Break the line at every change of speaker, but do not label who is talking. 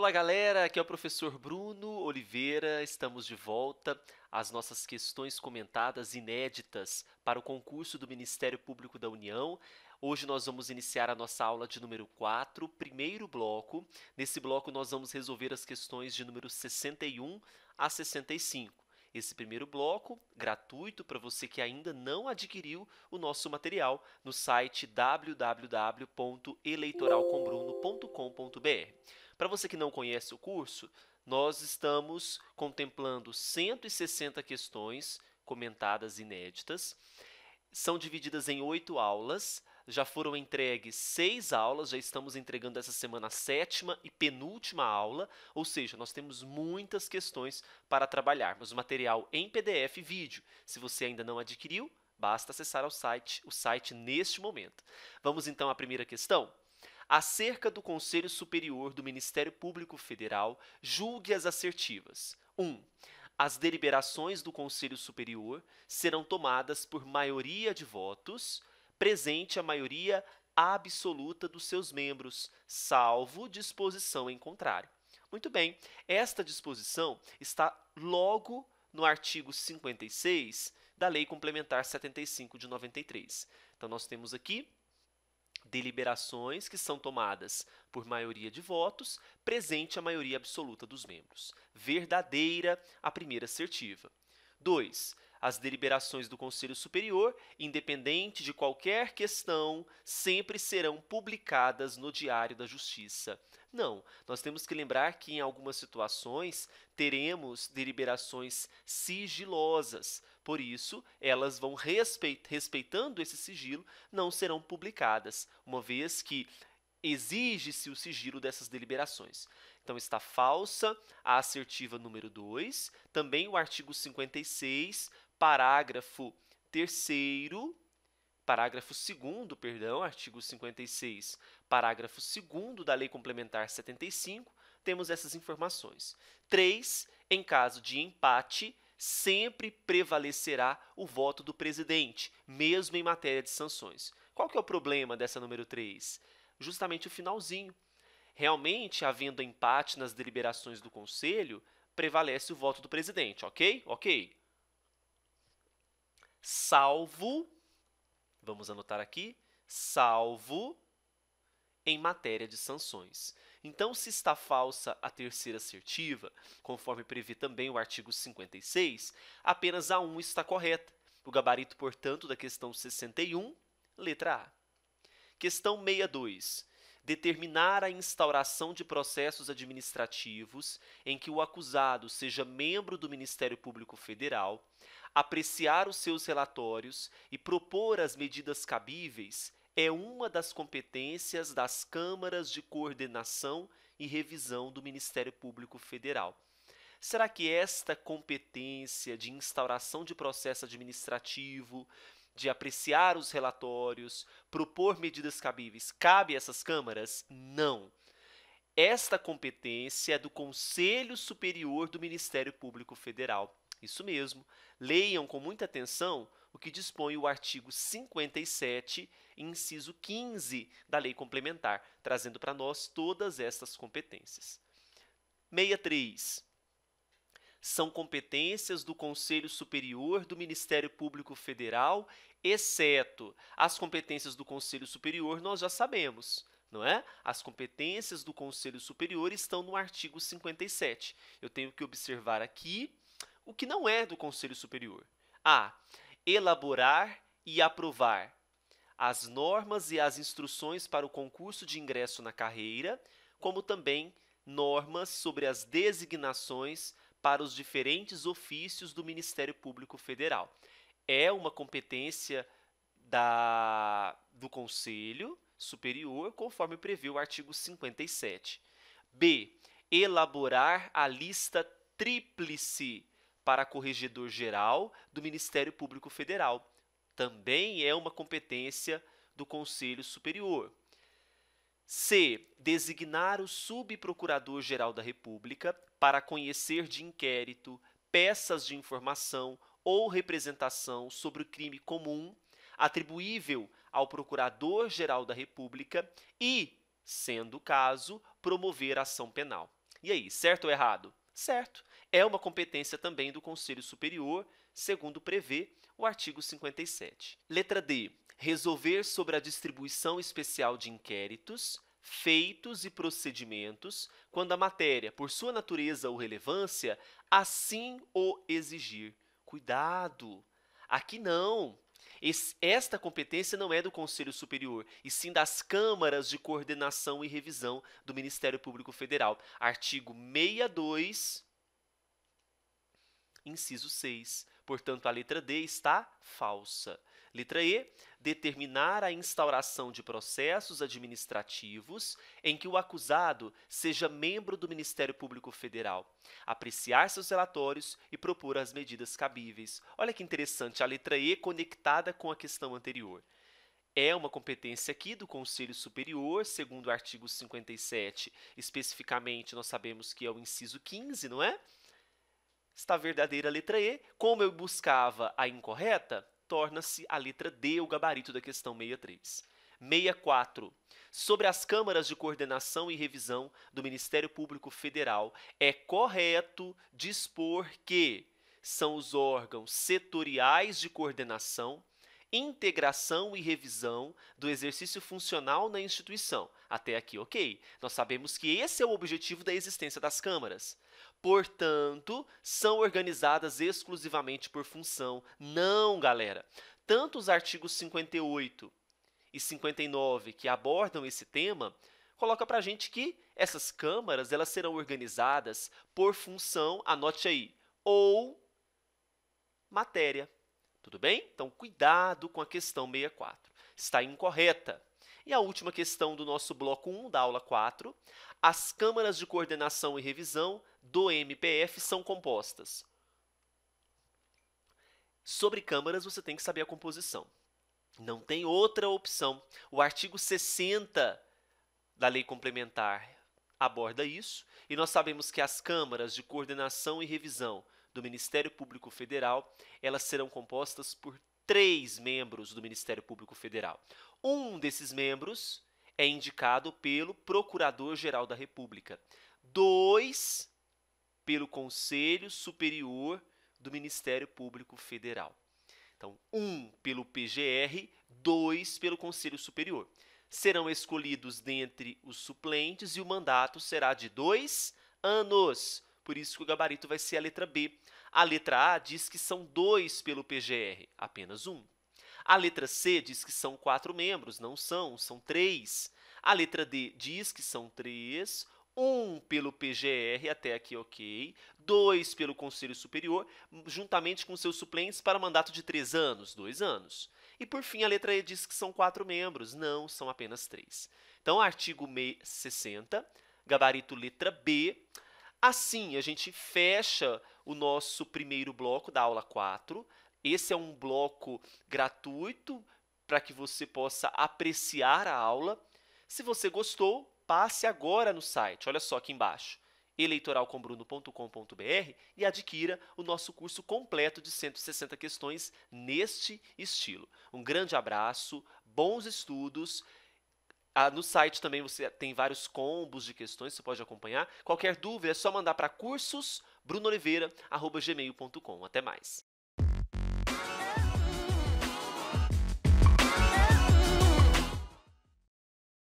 Olá, galera. Aqui é o professor Bruno Oliveira. Estamos de volta às nossas questões comentadas inéditas para o concurso do Ministério Público da União. Hoje nós vamos iniciar a nossa aula de número 4, primeiro bloco. Nesse bloco nós vamos resolver as questões de número 61 a 65 esse primeiro bloco gratuito para você que ainda não adquiriu o nosso material no site www.eleitoralcombruno.com.br. Para você que não conhece o curso, nós estamos contemplando 160 questões comentadas inéditas. São divididas em oito aulas já foram entregues seis aulas, já estamos entregando essa semana a sétima e penúltima aula, ou seja, nós temos muitas questões para trabalharmos. Material em PDF e vídeo. Se você ainda não adquiriu, basta acessar ao site, o site neste momento. Vamos então à primeira questão? Acerca do Conselho Superior do Ministério Público Federal, julgue as assertivas. 1. Um, as deliberações do Conselho Superior serão tomadas por maioria de votos presente a maioria absoluta dos seus membros, salvo disposição em contrário. Muito bem, esta disposição está logo no artigo 56 da Lei Complementar 75 de 93. Então, nós temos aqui deliberações que são tomadas por maioria de votos, presente a maioria absoluta dos membros. Verdadeira a primeira assertiva. 2. As deliberações do Conselho Superior, independente de qualquer questão, sempre serão publicadas no Diário da Justiça. Não, nós temos que lembrar que em algumas situações teremos deliberações sigilosas. Por isso, elas vão respeit respeitando esse sigilo, não serão publicadas, uma vez que exige-se o sigilo dessas deliberações. Então está falsa a assertiva número 2, também o artigo 56 parágrafo 3 parágrafo 2 perdão, artigo 56, parágrafo 2 da Lei Complementar 75, temos essas informações. 3. Em caso de empate, sempre prevalecerá o voto do presidente, mesmo em matéria de sanções. Qual que é o problema dessa número 3? Justamente o finalzinho. Realmente, havendo empate nas deliberações do Conselho, prevalece o voto do presidente, ok? Ok salvo, vamos anotar aqui, salvo em matéria de sanções. Então, se está falsa a terceira assertiva, conforme prevê também o artigo 56, apenas a 1 está correta. O gabarito, portanto, da questão 61, letra A. Questão 62. Determinar a instauração de processos administrativos em que o acusado seja membro do Ministério Público Federal, apreciar os seus relatórios e propor as medidas cabíveis é uma das competências das câmaras de coordenação e revisão do Ministério Público Federal. Será que esta competência de instauração de processo administrativo, de apreciar os relatórios, propor medidas cabíveis, cabe a essas câmaras? Não. Esta competência é do Conselho Superior do Ministério Público Federal. Isso mesmo. Leiam com muita atenção o que dispõe o artigo 57, inciso 15 da Lei Complementar, trazendo para nós todas estas competências. 63. São competências do Conselho Superior do Ministério Público Federal, exceto as competências do Conselho Superior, nós já sabemos. Não é? As competências do Conselho Superior estão no artigo 57. Eu tenho que observar aqui o que não é do Conselho Superior. A. Elaborar e aprovar as normas e as instruções para o concurso de ingresso na carreira, como também normas sobre as designações para os diferentes ofícios do Ministério Público Federal. É uma competência da, do Conselho Superior, conforme prevê o artigo 57. B. Elaborar a lista tríplice para Corregedor Geral do Ministério Público Federal. Também é uma competência do Conselho Superior. C. Designar o Subprocurador-Geral da República para conhecer de inquérito, peças de informação ou representação sobre o crime comum atribuível ao Procurador-Geral da República e, sendo o caso, promover ação penal. E aí, certo ou errado? Certo, é uma competência também do Conselho Superior, segundo prevê o artigo 57. Letra D. Resolver sobre a distribuição especial de inquéritos, feitos e procedimentos quando a matéria, por sua natureza ou relevância, assim o exigir. Cuidado! Aqui não! esta competência não é do Conselho Superior, e sim das câmaras de coordenação e revisão do Ministério Público Federal. Artigo 62, inciso 6. Portanto, a letra D está falsa. Letra E. Determinar a instauração de processos administrativos em que o acusado seja membro do Ministério Público Federal, apreciar seus relatórios e propor as medidas cabíveis. Olha que interessante, a letra E conectada com a questão anterior é uma competência aqui do Conselho Superior, segundo o artigo 57, especificamente nós sabemos que é o inciso 15, não é? Está a verdadeira letra E. Como eu buscava a incorreta, torna-se a letra D, o gabarito da questão 63. 64. Sobre as câmaras de coordenação e revisão do Ministério Público Federal, é correto dispor que são os órgãos setoriais de coordenação, integração e revisão do exercício funcional na instituição. Até aqui, ok. Nós sabemos que esse é o objetivo da existência das câmaras portanto, são organizadas exclusivamente por função. Não, galera. Tanto os artigos 58 e 59 que abordam esse tema coloca para a gente que essas câmaras elas serão organizadas por função, anote aí, ou matéria. Tudo bem? Então, cuidado com a questão 64. Está incorreta. E a última questão do nosso bloco 1 da aula 4, as câmaras de coordenação e revisão do MPF são compostas. Sobre câmaras, você tem que saber a composição. Não tem outra opção. O artigo 60 da Lei Complementar aborda isso, e nós sabemos que as câmaras de coordenação e revisão do Ministério Público Federal, elas serão compostas por três membros do Ministério Público Federal. Um desses membros é indicado pelo Procurador-Geral da República, dois pelo Conselho Superior do Ministério Público Federal. Então, um pelo PGR, dois pelo Conselho Superior. Serão escolhidos dentre os suplentes e o mandato será de dois anos. Por isso que o gabarito vai ser a letra B. A letra A diz que são dois pelo PGR, apenas um. A letra C diz que são quatro membros, não são, são três. A letra D diz que são três, um pelo PGR, até aqui ok, dois pelo Conselho Superior, juntamente com seus suplentes para mandato de três anos, dois anos. E, por fim, a letra E diz que são quatro membros, não, são apenas três. Então, artigo 60, gabarito letra B. Assim, a gente fecha o nosso primeiro bloco da aula 4. Esse é um bloco gratuito para que você possa apreciar a aula. Se você gostou, passe agora no site, olha só aqui embaixo, eleitoralcombruno.com.br e adquira o nosso curso completo de 160 questões neste estilo. Um grande abraço, bons estudos. Ah, no site também você tem vários combos de questões, você pode acompanhar. Qualquer dúvida é só mandar para cursos Até mais.